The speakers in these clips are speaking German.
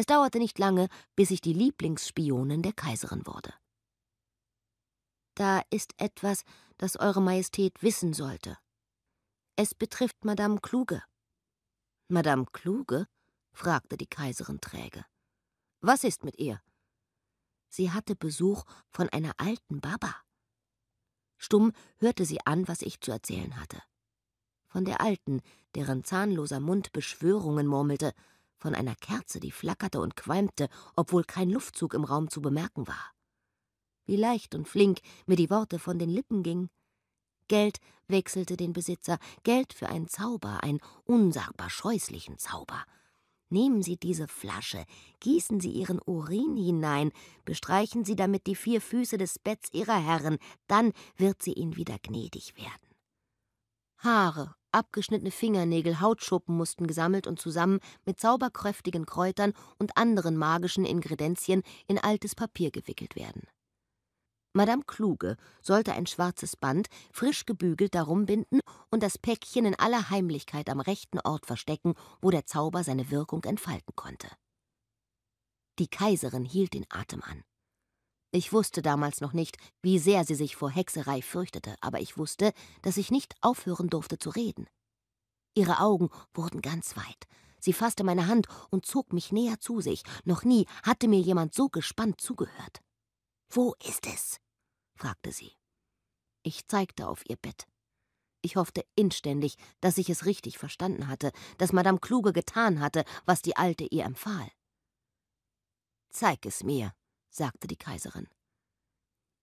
Es dauerte nicht lange, bis ich die Lieblingsspionin der Kaiserin wurde. Da ist etwas, das Eure Majestät wissen sollte. Es betrifft Madame Kluge. Madame Kluge? fragte die Kaiserin träge. Was ist mit ihr? Sie hatte Besuch von einer alten Baba. Stumm hörte sie an, was ich zu erzählen hatte. Von der Alten, deren zahnloser Mund Beschwörungen murmelte, von einer Kerze, die flackerte und qualmte, obwohl kein Luftzug im Raum zu bemerken war. Wie leicht und flink mir die Worte von den Lippen gingen. Geld wechselte den Besitzer, Geld für einen Zauber, einen unsagbar scheußlichen Zauber. Nehmen Sie diese Flasche, gießen Sie Ihren Urin hinein, bestreichen Sie damit die vier Füße des Betts Ihrer Herren, dann wird sie Ihnen wieder gnädig werden. Haare Abgeschnittene Fingernägel, Hautschuppen mussten gesammelt und zusammen mit zauberkräftigen Kräutern und anderen magischen Ingredienzien in altes Papier gewickelt werden. Madame Kluge sollte ein schwarzes Band frisch gebügelt darum binden und das Päckchen in aller Heimlichkeit am rechten Ort verstecken, wo der Zauber seine Wirkung entfalten konnte. Die Kaiserin hielt den Atem an. Ich wusste damals noch nicht, wie sehr sie sich vor Hexerei fürchtete, aber ich wusste, dass ich nicht aufhören durfte zu reden. Ihre Augen wurden ganz weit. Sie fasste meine Hand und zog mich näher zu sich. Noch nie hatte mir jemand so gespannt zugehört. Wo ist es? fragte sie. Ich zeigte auf ihr Bett. Ich hoffte inständig, dass ich es richtig verstanden hatte, dass Madame Kluge getan hatte, was die Alte ihr empfahl. Zeig es mir, sagte die Kaiserin.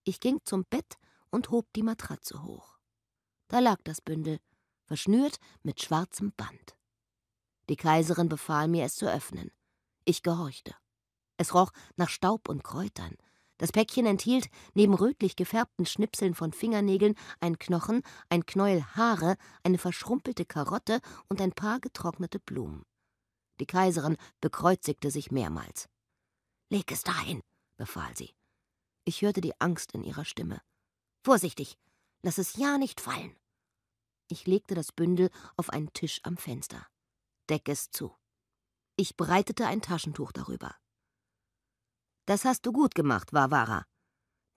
Ich ging zum Bett und hob die Matratze hoch. Da lag das Bündel, verschnürt mit schwarzem Band. Die Kaiserin befahl mir, es zu öffnen. Ich gehorchte. Es roch nach Staub und Kräutern. Das Päckchen enthielt neben rötlich gefärbten Schnipseln von Fingernägeln ein Knochen, ein Knäuel Haare, eine verschrumpelte Karotte und ein paar getrocknete Blumen. Die Kaiserin bekreuzigte sich mehrmals. Leg es dahin, befahl sie. Ich hörte die Angst in ihrer Stimme. Vorsichtig, lass es ja nicht fallen. Ich legte das Bündel auf einen Tisch am Fenster. Deck es zu. Ich breitete ein Taschentuch darüber. Das hast du gut gemacht, Varvara.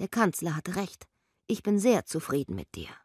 Der Kanzler hatte recht. Ich bin sehr zufrieden mit dir.